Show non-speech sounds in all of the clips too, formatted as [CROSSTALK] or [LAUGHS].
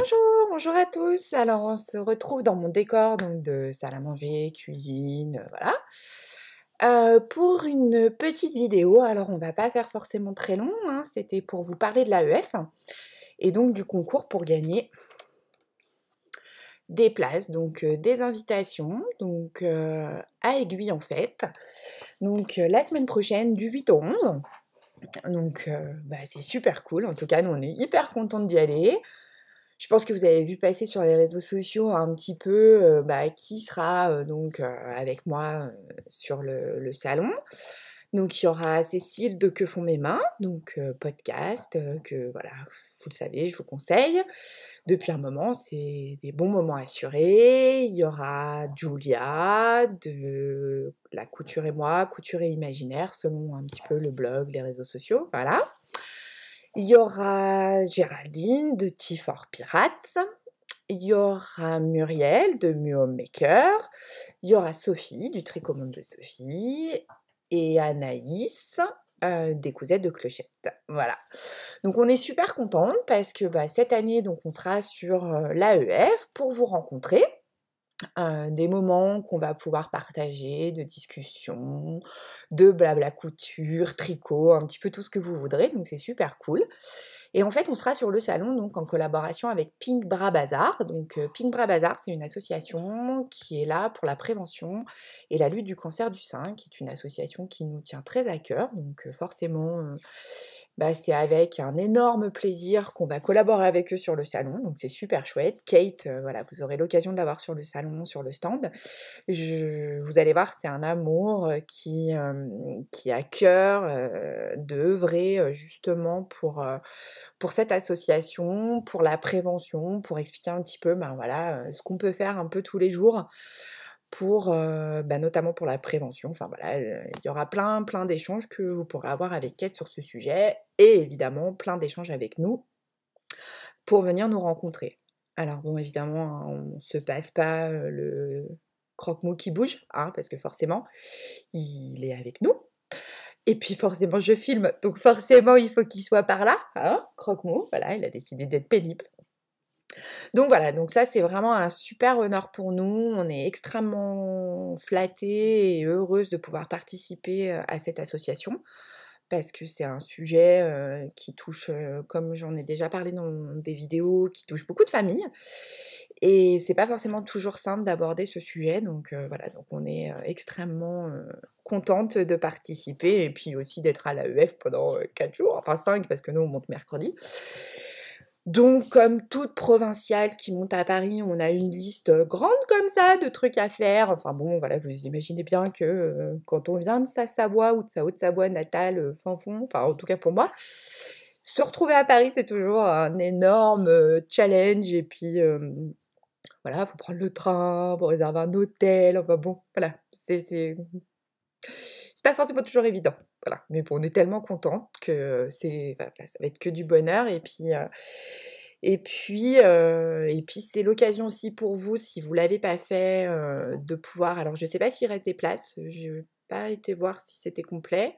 Bonjour, bonjour à tous. Alors on se retrouve dans mon décor de salle à manger, cuisine, euh, voilà. Euh, pour une petite vidéo, alors on va pas faire forcément très long, hein, c'était pour vous parler de l'AEF et donc du concours pour gagner des places, donc euh, des invitations, donc à aiguille en fait. Donc la semaine prochaine du 8 au 11. Donc bah, c'est super cool, en tout cas nous on est hyper contents d'y aller. Je pense que vous avez vu passer sur les réseaux sociaux un petit peu bah, qui sera donc avec moi sur le, le, salon. Donc il y aura Cécile de Que font mes mains, donc podcast que voilà, vous le savez, je vous conseille. Depuis un moment, c'est des bons moments assurés. Il y aura Julia de La Couture et moi, Couture et Imaginaire, selon un petit peu le blog, les réseaux sociaux. Voilà. Il y aura Géraldine de t Pirates. Il y aura Muriel de Muomaker, Il y aura Sophie du Tricot de Sophie. Et Anaïs euh, des cousettes de clochette. Voilà. Donc on est super contente parce que bah, cette année, donc, on sera sur euh, l'AEF pour vous rencontrer. Euh, des moments qu'on va pouvoir partager, de discussions, de blabla couture, tricot, un petit peu tout ce que vous voudrez, donc c'est super cool. Et en fait, on sera sur le salon donc en collaboration avec Pink Bra Bazaar, Donc euh, Pink Bra Bazaar c'est une association qui est là pour la prévention et la lutte du cancer du sein, qui est une association qui nous tient très à cœur. Donc euh, forcément, bah, c'est avec un énorme plaisir qu'on va collaborer avec eux sur le salon. Donc c'est super chouette. Kate, euh, voilà, vous aurez l'occasion de l'avoir sur le salon, sur le stand. vous allez voir, c'est un amour euh, qui, euh, qui a cœur de d'œuvrer justement pour, pour cette association, pour la prévention, pour expliquer un petit peu ben voilà, ce qu'on peut faire un peu tous les jours pour, euh, bah, notamment pour la prévention. Enfin euh, il y aura plein, plein d'échanges que vous pourrez avoir avec Kate sur ce sujet et évidemment plein d'échanges avec nous pour venir nous rencontrer. Alors bon, évidemment, hein, on ne se passe pas euh, le croque mou qui bouge, hein, parce que forcément, il est avec nous. Et puis forcément, je filme, donc forcément, il faut qu'il soit par là. Hein croque mou voilà, il a décidé d'être pénible. Donc voilà, donc ça c'est vraiment un super honneur pour nous. On est extrêmement flattés et heureuse de pouvoir participer euh, à cette association parce que c'est un sujet euh, qui touche, euh, comme j'en ai déjà parlé dans des vidéos, qui touche beaucoup de familles. Et c'est pas forcément toujours simple d'aborder ce sujet, donc voilà, donc on est extrêmement contente de participer et puis aussi d'être à l'AEF pendant 4 jours, enfin 5 parce que nous on monte mercredi. Donc, comme toute provinciale qui monte à Paris, on a une liste euh, grande comme ça de trucs à faire. Enfin bon, voilà, vous imaginez bien que euh, quand on vient de sa Savoie ou de sa Haute-Savoie natale, euh, fond, enfin en tout cas pour moi, se retrouver à Paris, c'est toujours un énorme euh, challenge. Et puis, voilà, faut prendre le train, faut réserver un hôtel. Enfin bon, voilà, c'est c'est pas forcément toujours évident. Voilà. Mais on est tellement contente que c'est, ça va être que du bonheur. Et puis, euh, et puis, euh, et puis c'est l'occasion aussi pour vous, si vous l'avez pas fait, euh, de pouvoir. Alors, je sais pas s'il reste des places. Je pas été voir si c'était complet.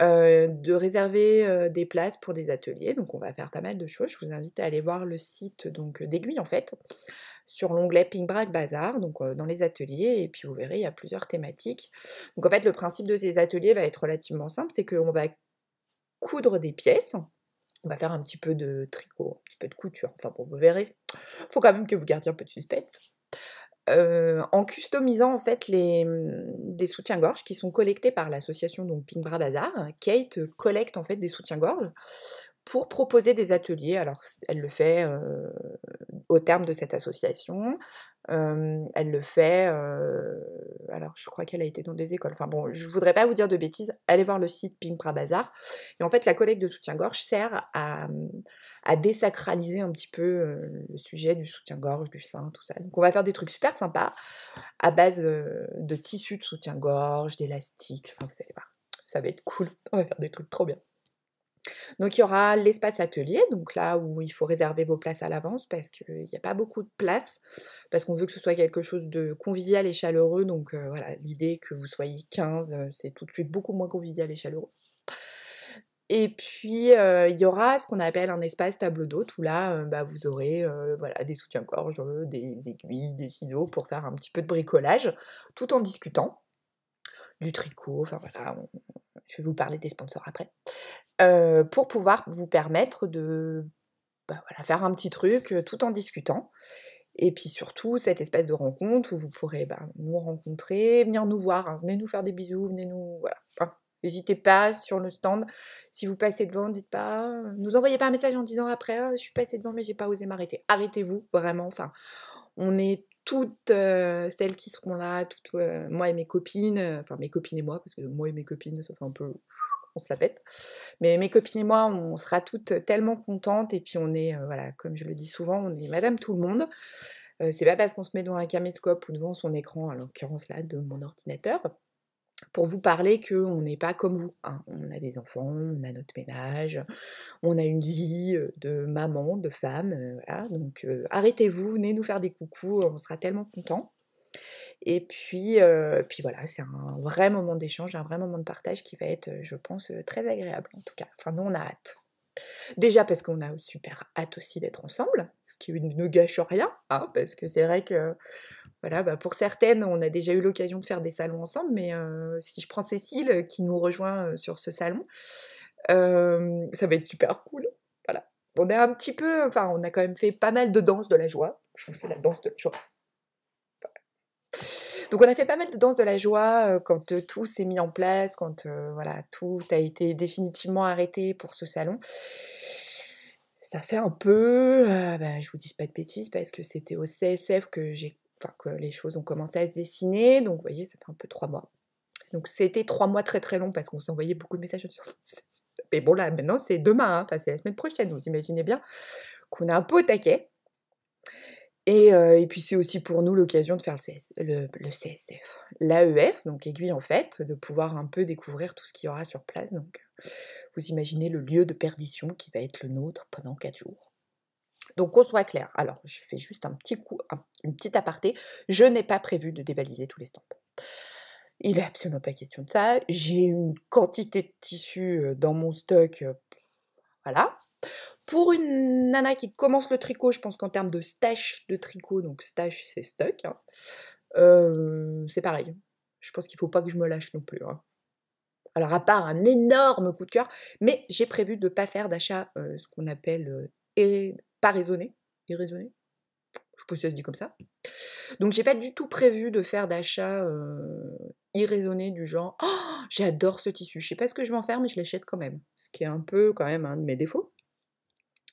de réserver des places pour des ateliers. Donc, on va faire pas mal de choses. Je vous invite à aller voir le site donc d'Aiguille en fait sur l'onglet Pink Brac Bazar, donc dans les ateliers, et puis vous verrez, il y a plusieurs thématiques. Donc en fait, le principe de ces ateliers va être relativement simple, c'est qu'on va coudre des pièces, on va faire un petit peu de tricot, un petit peu de couture, enfin bon, vous verrez. Faut quand même que vous gardiez un peu de suspense. en customisant en fait les, mmh, des soutiens gorges qui sont collectés par l'association Pink Bra Bazar. Hein, Kate collecte en fait des soutiens-gorge pour proposer des ateliers. Alors, elle le fait au terme de cette association. elle le fait. alors, je crois qu'elle a été dans des écoles. Enfin bon, je ne voudrais pas vous dire de bêtises. Allez voir le site Pimpra Bazar. Et en fait, la collecte de soutien-gorge sert mmh, à, désacraliser un petit peu le sujet du soutien-gorge, du sein, tout ça. Donc, on va faire des trucs super sympas à base de tissus de soutien-gorge, d'élastique. Enfin, vous allez voir. Ça va être cool. On va faire des trucs trop bien. Donc il y aura l'espace atelier, donc là où il faut réserver vos places à l'avance parce qu'il n'y a pas beaucoup de place, parce qu'on veut que ce soit quelque chose de convivial et chaleureux. Donc euh, voilà, l'idée que vous soyez 15, euh, c'est tout de suite beaucoup moins convivial et chaleureux. Et puis euh, il y aura ce qu'on appelle un espace table d'hôte où là bah, vous aurez des soutiens-gorge, des aiguilles, des ciseaux pour faire un petit peu de bricolage tout en discutant du tricot, enfin voilà, je vais vous parler des sponsors après, euh, pour pouvoir vous permettre de bah, faire un petit truc euh, tout en discutant. Et puis surtout, cette espèce de rencontre où vous pourrez bah, nous rencontrer, venir nous voir, hein, venez nous faire des bisous, venez nous... Voilà. N'hésitez pas sur le stand. Si vous passez devant, dites pas. Euh, nous envoyez pas un message en disant après, ah, je suis passé devant mais j'ai pas osé m'arrêter. Arrêtez-vous vraiment. Enfin, on est toutes euh, celles qui seront là, toutes, euh, moi et mes copines, euh, enfin mes copines et moi, parce que moi et mes copines, ça fait un peu. on se la pète. Mais mes copines et moi, on sera toutes tellement contentes, et puis on est, voilà, comme je le dis souvent, on est madame tout le monde. c'est pas parce qu'on se met devant un caméscope ou devant son écran, à l'occurrence là, de mon ordinateur, pour vous parler qu'on n'est pas comme vous. Hein. On a des enfants, on a notre ménage, on a une vie de maman, de femme. Donc arrêtez-vous, venez nous faire des coucous, on sera tellement contents. Et puis, puis voilà, c'est un vrai moment d'échange, un vrai moment de partage qui va être, je pense, très agréable en tout cas. Enfin, nous, on a hâte. Déjà parce qu'on a super hâte aussi d'être ensemble, ce qui ne gâche rien, hein, parce que c'est vrai que voilà, bah, pour certaines, on a déjà eu l'occasion de faire des salons ensemble, mais euh, si je prends Cécile euh, qui nous rejoint euh, sur ce salon, ça va être super cool. Voilà. On a un petit peu, enfin, on a quand même fait pas mal de danse de la joie. Je fais la danse de la joie. Donc on a fait pas mal de danse de la joie euh, quand euh, tout s'est mis en place, quand euh, voilà tout a été définitivement arrêté pour ce salon ça fait un peu, je bah, je vous dis pas de bêtises parce que c'était au CSF que les choses ont commencé à se dessiner, donc vous voyez, ça fait un peu trois mois. Donc c'était trois mois très très longs, parce qu'on s'envoyait beaucoup de messages [LAUGHS] Mais bon là, maintenant c'est demain, hein. enfin c'est la semaine prochaine, vous imaginez bien qu'on a un peu au taquet. Euh, et, puis c'est aussi pour nous l'occasion de faire le, CSF, l'AEF, donc aiguille en fait, de pouvoir un peu découvrir tout ce qu'il y aura sur place. Donc vous imaginez le lieu de perdition qui va être le nôtre pendant quatre jours. Donc qu'on soit clair. Alors je fais juste un petit coup, une petite aparté. Je n'ai pas prévu de dévaliser tous les stands. Il n'est absolument pas question de ça. J'ai une quantité de tissus euh, dans mon stock. Euh, voilà. Pour une nana qui commence le tricot, je pense qu'en termes de stash de tricot, donc stash c'est stock, hein, euh, c'est pareil. Je pense qu'il ne faut pas que je me lâche non plus. Hein. Alors à part un énorme coup de cœur, mais j'ai prévu de ne pas faire d'achat euh, ce qu'on appelle euh, pas raisonné, irraisonné. Je pense que ça se dit comme ça. Donc j'ai pas du tout prévu de faire d'achat irraisonné du genre oh, j'adore ce tissu, je sais pas ce que je vais en faire mais je l'achète quand même. Ce qui est un peu quand même un de mes défauts.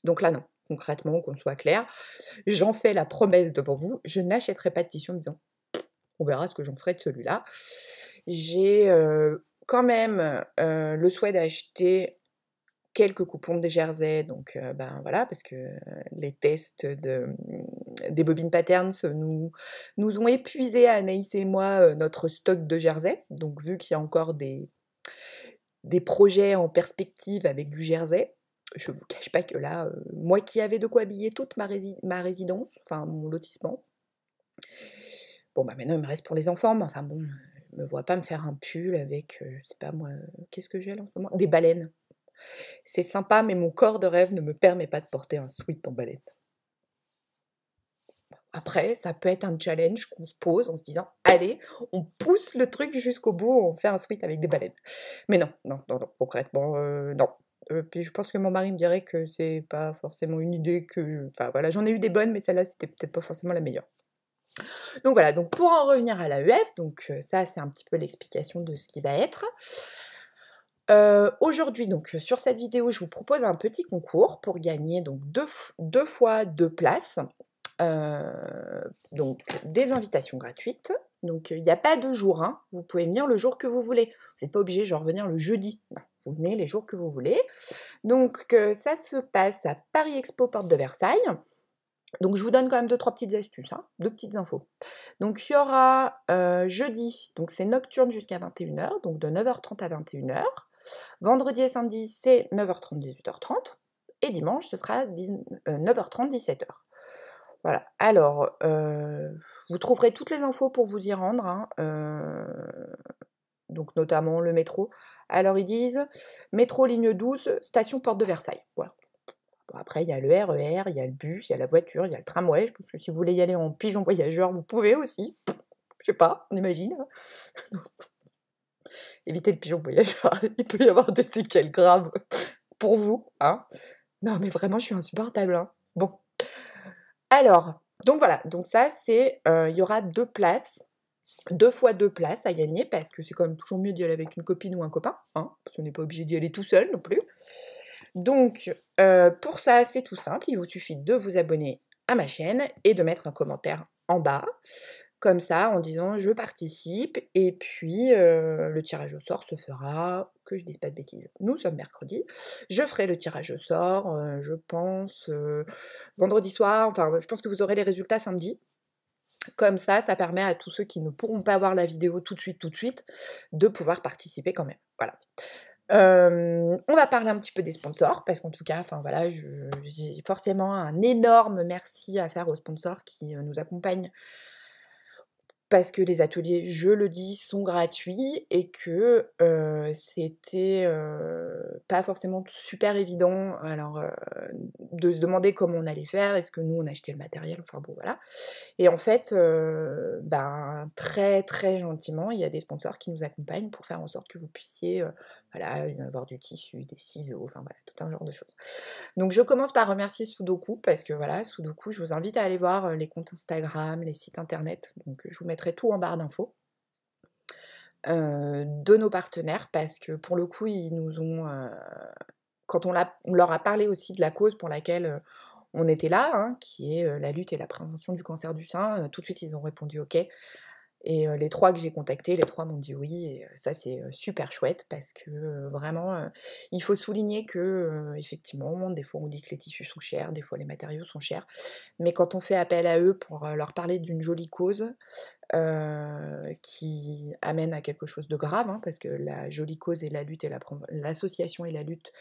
Donc là, non, concrètement, qu'on soit clair, j'en fais la promesse devant vous, je n'achèterai pas de tissu en me disant, on verra ce que j'en ferai de celui-là. J'ai euh, quand même euh, le souhait d'acheter quelques coupons de jersey, donc euh, ben voilà, parce que les tests des bobines patterns nous, nous ont épuisé, Anaïs et moi, notre stock de jersey. Donc vu qu'il y a encore des, des projets en perspective avec du jersey, je vous cache pas que là, euh, moi qui avais de quoi habiller toute ma, résidence, enfin mon lotissement, bon bah maintenant il me reste pour les enfants, mais enfin bon, je me vois pas me faire un pull avec, je euh, je sais pas moi, euh, qu'est-ce que j'ai là en ce moment Des baleines. C'est sympa, mais mon corps de rêve ne me permet pas de porter un sweat en baleine. Après, ça peut être un challenge qu'on se pose en se disant allez, on pousse le truc jusqu'au bout, on fait un sweat avec des baleines. Mais non, non, non, concrètement, non, euh, je pense que mon mari me dirait que c'est pas forcément une idée que. Enfin voilà, j'en ai eu des bonnes, mais celle-là, c'était peut-être pas forcément la meilleure. Donc voilà, donc pour en revenir à l'AEF, donc euh, ça c'est un petit peu l'explication de ce qui va être. Euh, aujourd'hui, donc sur cette vidéo, je vous propose un petit concours pour gagner donc deux, fois deux places. donc des invitations gratuites donc il n'y a pas de jour, hein. vous pouvez venir le jour que vous voulez. Vous n'êtes pas obligé de revenir le jeudi. vous venez les jours que vous voulez. Donc euh, ça se passe à Paris Expo, porte de Versailles. Donc je vous donne quand même deux, trois petites astuces, hein, deux petites infos. Donc il y aura euh, jeudi, donc c'est nocturne jusqu'à 21h, donc de 9h30 à 21h. Vendredi et samedi, c'est 9h30, 18h30. Et dimanche, ce sera 9h30, 17h. Euh, voilà. Alors, vous trouverez toutes les infos pour vous y rendre, hein, euh, donc notamment le métro. Alors ils disent métro ligne 12, station porte de Versailles. Voilà. après, il y a le RER, e il y a le bus, il y a la voiture, il y a le tramway. que si vous voulez y aller en pigeon voyageur, vous pouvez aussi. Je sais pas, on imagine. Hein. [LAUGHS] Évitez le pigeon voyageur, [LAUGHS] il peut y avoir des séquelles graves pour vous. Hein. non, mais vraiment, je suis insupportable. Bon. Alors, donc voilà, donc ça c'est, euh, il y aura deux places, deux fois deux places à gagner parce que c'est quand même toujours mieux d'y aller avec une copine ou un copain, hein, parce qu'on n'est pas obligé d'y aller tout seul non plus. Donc euh, pour ça c'est tout simple, il vous suffit de vous abonner à ma chaîne et de mettre un commentaire en bas comme ça en disant je participe et puis euh, le tirage au sort se fera, que je dise pas de bêtises. Nous sommes mercredi, je ferai le tirage au sort, euh, je pense euh, vendredi soir, enfin je pense que vous aurez les résultats samedi. Comme ça, ça permet à tous ceux qui ne pourront pas voir la vidéo tout de suite, tout de suite, de pouvoir participer quand même. Voilà. on va parler un petit peu des sponsors parce qu'en tout cas, enfin voilà, j'ai forcément un énorme merci à faire aux sponsors qui nous accompagnent parce que les ateliers, je le dis, sont gratuits et que c'était pas forcément super évident alors de se demander comment on allait faire, est-ce que nous on achetait le matériel, enfin bon voilà. Et en fait, ben, très très gentiment, il y a des sponsors qui nous accompagnent pour faire en sorte que vous puissiez voilà, il va avoir du tissu, des ciseaux, enfin voilà, tout un genre de choses. Donc je commence par remercier Sudoku parce que voilà, Sudoku, je vous invite à aller voir euh, les comptes Instagram, les sites internet. Donc je vous mettrai tout en barre d'infos. Euh, de nos partenaires parce que pour le coup ils nous ont euh, quand on, leur a parlé aussi de la cause pour laquelle on était là, hein, qui est la lutte et la prévention du cancer du sein, tout de suite ils ont répondu ok, et les trois que j'ai contactés, les trois m'ont dit oui. Et ça, c'est super chouette parce que vraiment, il faut souligner que, effectivement, des fois on dit que les tissus sont chers, des fois les matériaux sont chers. Mais quand on fait appel à eux pour leur parler d'une jolie cause, qui amène à quelque chose de grave, hein, parce que la jolie cause et la lutte et l'association et la lutte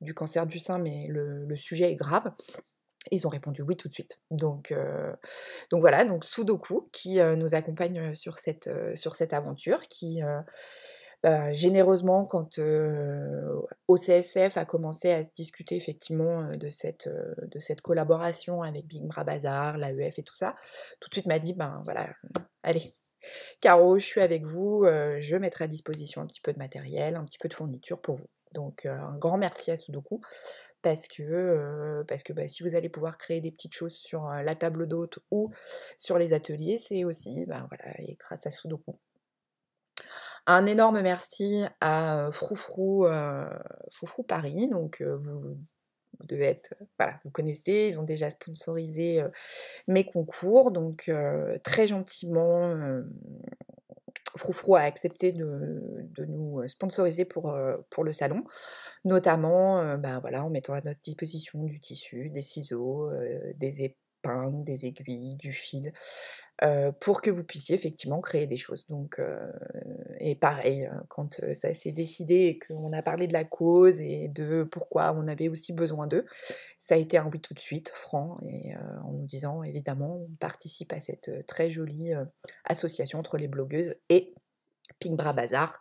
du cancer du sein, mais le sujet est grave. Ils ont répondu oui tout de suite. Donc, euh, voilà, donc Sudoku qui euh, nous accompagne euh, sur cette, sur cette aventure, qui bah, généreusement, quand OCSF a commencé à se discuter effectivement de cette, de cette collaboration avec Big Bra Bazar, l'AEF et tout ça, tout de suite m'a dit ben voilà, allez, Caro, je suis avec vous, je mettrai à disposition un petit peu de matériel, un petit peu de fourniture pour vous. Donc un grand merci à Sudoku parce que, parce que bah, si vous allez pouvoir créer des petites choses sur la table d'hôte ou sur les ateliers, c'est aussi bah, voilà, et grâce à Sudoku. Un énorme merci à Froufrou, Paris. Donc vous devez être, voilà, vous connaissez, ils ont déjà sponsorisé mes concours. Donc très gentiment Froufrou a accepté de, nous euh, sponsoriser pour, euh, pour, le salon, notamment ben voilà, en mettant à notre disposition du tissu, des ciseaux, des épingles, des aiguilles, du fil, euh, pour que vous puissiez effectivement créer des choses. Donc, euh, et pareil, hein, quand euh, ça s'est décidé et qu'on a parlé de la cause et de pourquoi on avait aussi besoin d'eux, ça a été un oui tout de suite, franc, et en nous disant évidemment, on participe à cette très jolie association entre les blogueuses et Pink Bra Bazar.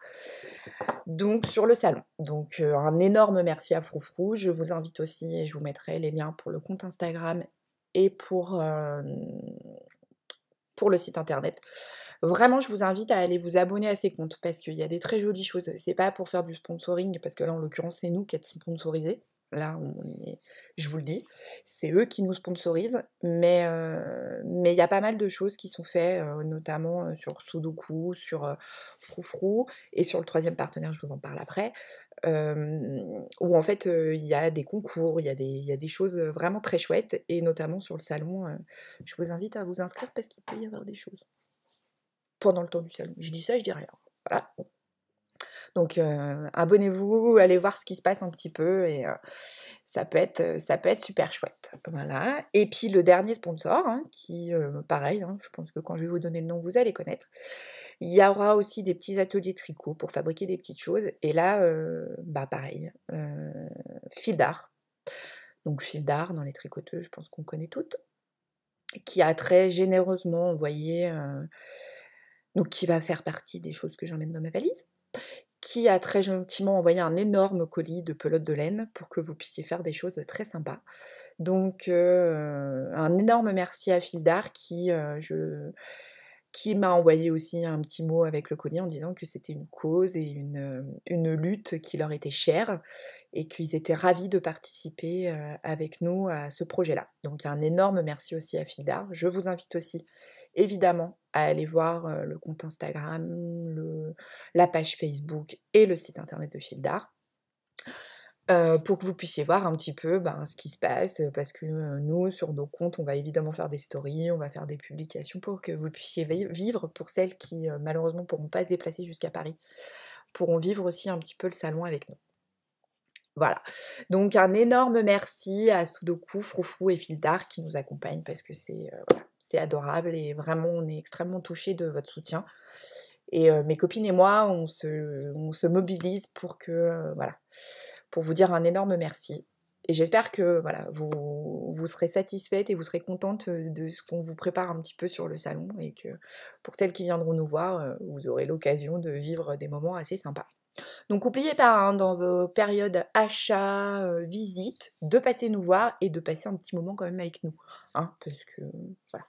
Donc sur le salon. Donc un énorme merci à Froufrou. Je vous invite aussi et je vous mettrai les liens pour le compte Instagram et pour pour le site internet. Vraiment, je vous invite à aller vous abonner à ces comptes parce qu'il y a des très jolies choses. C'est pas pour faire du sponsoring, parce que là, en l'occurrence, c'est nous qui êtes sponsorisés. Là, on je vous le dis, c'est eux qui nous sponsorisent, mais euh, mais il y a pas mal de choses qui sont faites, euh, notamment euh, sur Sudoku, sur Froufrou et sur le troisième partenaire, je vous en parle après, où en fait il y a des concours, il y, a des, y a des choses vraiment très chouettes, et notamment sur le salon, je vous invite à vous inscrire parce qu'il peut y avoir des choses pendant le temps du salon. Je dis ça, je dis rien. Voilà. Donc euh, abonnez-vous, allez voir ce qui se passe un petit peu et euh, ça, peut être, euh, ça peut être super chouette. Voilà. Et puis le dernier sponsor, hein, qui pareil, hein, je pense que quand je vais vous donner le nom, vous allez connaître. Il y aura aussi des petits ateliers tricot pour fabriquer des petites choses. Et là, bah pareil, fil d'art. Donc fil d'art dans les tricoteuses, je pense qu'on connaît toutes, qui a très généreusement envoyé donc qui va faire partie des choses que j'emmène dans ma valise, qui a très gentiment envoyé un énorme colis de pelotes de laine pour que vous puissiez faire des choses très sympas. Donc euh, un énorme merci à Fildar qui, euh, qui m'a envoyé aussi un petit mot avec le colis en disant que c'était une cause et une, euh, une, lutte qui leur était chère et qu'ils étaient ravis de participer avec nous à ce projet-là. Donc un énorme merci aussi à Fildar. Je vous invite aussi évidemment à aller voir le compte Instagram, la page Facebook et le site internet de Fil d'Art. pour que vous puissiez voir un petit peu ben, ce qui se passe, parce que nous, sur nos comptes, on va évidemment faire des stories, on va faire des publications pour que vous puissiez vivre pour celles qui, malheureusement, malheureusement, pourront pas se déplacer jusqu'à Paris, pourront vivre aussi un petit peu le salon avec nous. Voilà. Donc un énorme merci à Sudoku, Froufrou et Fildar qui nous accompagnent parce que c'est c'est adorable et vraiment on est extrêmement touché de votre soutien. Et mes copines et moi, on se, mobilise pour que voilà, pour vous dire un énorme merci. Et j'espère que voilà, vous, vous serez satisfaite et vous serez contente de ce qu'on vous prépare un petit peu sur le salon et que pour celles qui viendront nous voir, vous aurez l'occasion de vivre des moments assez sympas. Donc n'oubliez pas hein, dans vos périodes achats, euh, visites, de passer nous voir et de passer un petit moment quand même avec nous. Hein, parce que voilà,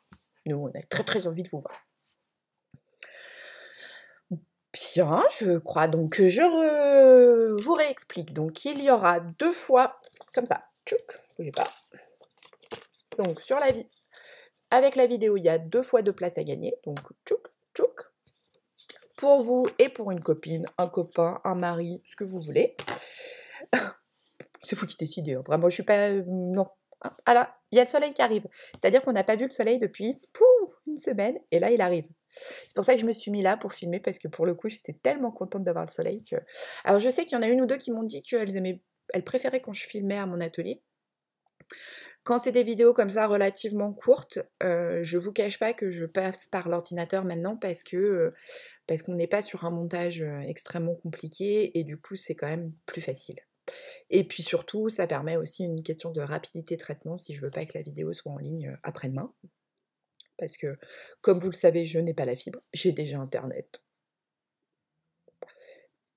nous on a très très envie de vous voir. Bien, je crois donc je vous réexplique. Donc il y aura deux fois, comme ça, tchouk, bougez pas. Donc sur la vie, avec la vidéo, il y a deux fois de place à gagner. Donc tchouk, tchouk, pour vous et pour une copine, un copain, un mari, ce que vous voulez. [LAUGHS] C'est fou qui décide, hein. vraiment, je suis pas. Euh, non. Ah là, il y a le soleil qui arrive. C'est-à-dire qu'on n'a pas vu le soleil depuis une semaine, et là, il arrive. C'est pour ça que je me suis mis là pour filmer, parce que pour le coup, j'étais tellement contente d'avoir le soleil que. Alors, je sais qu'il y en a une ou deux qui m'ont dit qu'elles aimaient... Elles préféraient quand je filmais à mon atelier. Quand c'est des vidéos comme ça relativement courtes, euh, je vous cache pas que je passe par l'ordinateur maintenant parce que euh, parce qu'on n'est pas sur un montage euh, extrêmement compliqué et du coup c'est quand même plus facile. Et puis surtout, ça permet aussi une question de rapidité de traitement si je veux pas que la vidéo soit en ligne euh, après-demain. Parce que, comme vous le savez, je n'ai pas la fibre, j'ai déjà Internet.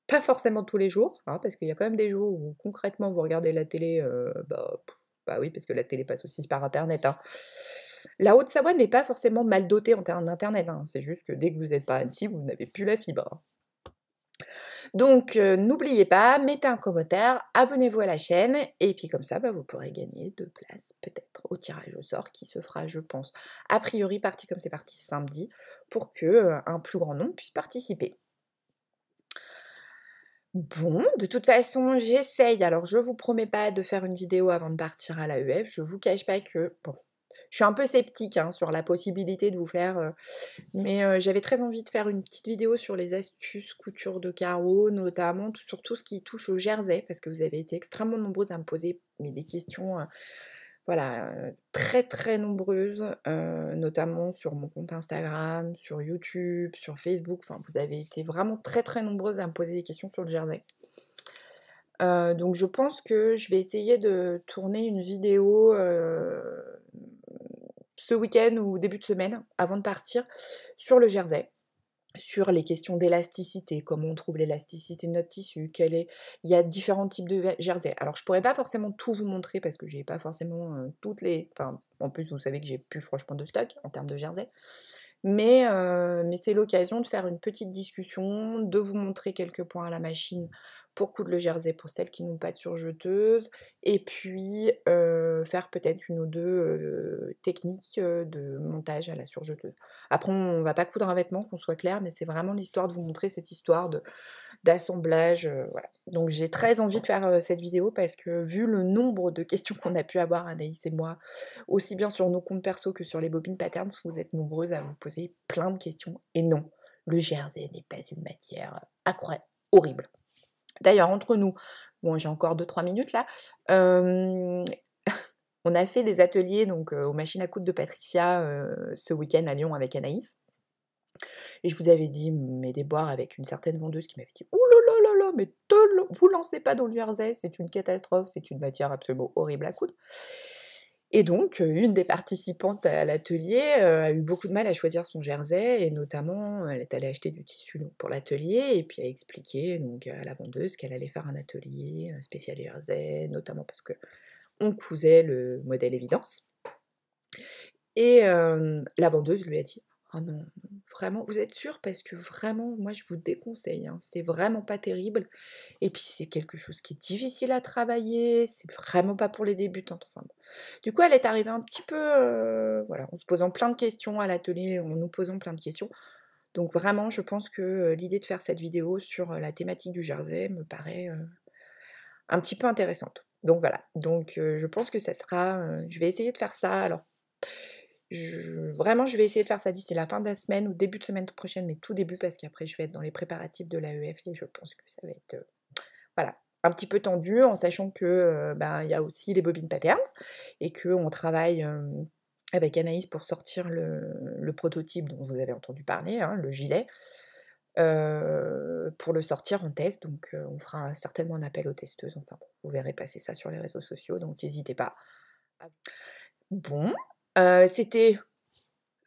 Pas forcément tous les jours, hein, parce qu'il y a quand même des jours où concrètement vous regardez la télé, euh, bah, bah, oui, parce que la télé passe aussi par Internet. Hein. La Haute-Savoie n'est pas forcément mal dotée en termes d'Internet. Hein. C'est juste que dès que vous n'êtes pas ainsi, vous n'avez plus la fibre. Donc euh, n'oubliez pas, mettez un commentaire, abonnez-vous à la chaîne, et puis comme ça, bah, vous pourrez gagner deux places peut-être au tirage au sort qui se fera, je pense, a priori parti comme c'est parti samedi, pour que euh, un plus grand nombre puisse participer. Bon, de toute façon, j'essaye. Alors, je vous promets pas de faire une vidéo avant de partir à l'AEF. Je vous cache pas que, bon, je suis un peu sceptique hein, sur la possibilité de vous faire, euh, mais euh, j'avais très envie de faire une petite vidéo sur les astuces couture de carreau, notamment sur tout ce qui touche au jersey, parce que vous avez été extrêmement nombreuses à me poser des questions. Euh, voilà, très très nombreuses, notamment sur mon compte Instagram, sur YouTube, sur Facebook. Enfin, vous avez été vraiment très très nombreuses à me poser des questions sur le jersey. donc je pense que je vais essayer de tourner une vidéo ce week-end ou début de semaine, avant de partir, sur le jersey sur les questions d'élasticité, comment on trouve l'élasticité de notre tissu, quel est... il y a différents types de jersey. Alors je pourrais pas forcément tout vous montrer parce que j'ai pas forcément euh, toutes les, enfin en plus vous savez que j'ai plus franchement de stock en termes de jersey, mais, euh, mais c'est l'occasion de faire une petite discussion, de vous montrer quelques points à la machine pour coudre le jersey pour celles qui n'ont pas de surjeteuse et puis euh, faire peut-être une ou deux euh, techniques euh, de montage à la surjeteuse. Après on ne va pas coudre un vêtement qu'on soit clair mais c'est vraiment l'histoire de vous montrer cette histoire d'assemblage Donc j'ai très envie de faire cette vidéo parce que vu le nombre de questions qu'on a pu avoir Anaïs et moi aussi bien sur nos comptes perso que sur les bobines patterns, vous êtes nombreuses à vous poser plein de questions et non, le jersey n'est pas une matière accroît horrible. D'ailleurs, entre nous, bon, j'ai encore 2-3 minutes là, [LAUGHS] on a fait des ateliers donc aux machines à coudre de Patricia ce week-end à Lyon avec Anaïs. Et je vous avais dit mes déboires avec une certaine vendeuse qui m'avait dit Ouh là là là, mais vous vous lancez pas dans le jersey, c'est une catastrophe, c'est une matière absolument horrible à coudre. Et donc, euh, une des participantes à l'atelier euh, a eu beaucoup de mal à choisir son jersey, et notamment, elle est allée acheter du tissu pour l'atelier, et puis a expliqué donc, à la vendeuse qu'elle allait faire un atelier spécial jersey, notamment parce que on cousait le modèle évidence. Et euh, la vendeuse lui a dit oh non, vraiment, vous êtes sûr parce que vraiment, moi je vous déconseille, hein. c'est vraiment pas terrible. Et puis c'est quelque chose qui est difficile à travailler, c'est vraiment pas pour les débutantes. Du coup, elle est arrivée un petit peu, euh, voilà, en se posant plein de questions à l'atelier, en nous posant plein de questions. Donc vraiment, je pense que euh, l'idée de faire cette vidéo sur euh, la thématique du jersey me paraît un petit peu intéressante. Donc voilà, donc je pense que ça sera, je vais essayer de faire ça. Alors vraiment, je vais essayer de faire ça d'ici la fin de la semaine ou début de semaine prochaine, mais tout début, parce qu'après, je vais être dans les préparatifs de l'AEF et je pense que ça va être euh, voilà, un petit peu tendu, en sachant que bah y a aussi les bobines patterns et qu'on travaille euh, avec Anaïs pour sortir le, prototype dont vous avez entendu parler, hein, le gilet. pour le sortir en test, donc on fera certainement un appel aux testeuses. Enfin, vous verrez passer ça sur les réseaux sociaux, donc n'hésitez pas. Bon, euh, c'était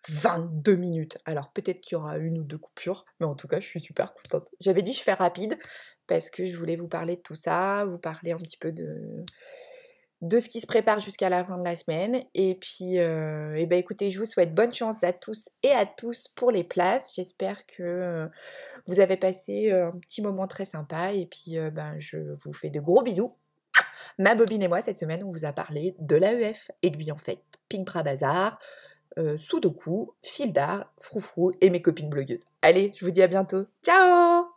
22 minutes. Alors peut-être qu'il y aura une ou deux coupures, mais en tout cas, je suis super contente. J'avais dit je fais rapide parce que je voulais vous parler de tout ça, vous parler un petit peu de de ce qui se prépare jusqu'à la fin de la semaine. Et puis, et euh, eh ben, écoutez, je vous souhaite bonne chance à tous et à tous pour les places. J'espère que euh, vous avez passé un petit moment très sympa. Et puis, ben, je vous fais de gros bisous. Ma bobine et moi, cette semaine, on vous a parlé de l'AEF, aiguille en fait, ping Bra Bazar, euh, Sudoku, Fil d'art, Froufrou et mes copines blogueuses. Allez, je vous dis à bientôt. Ciao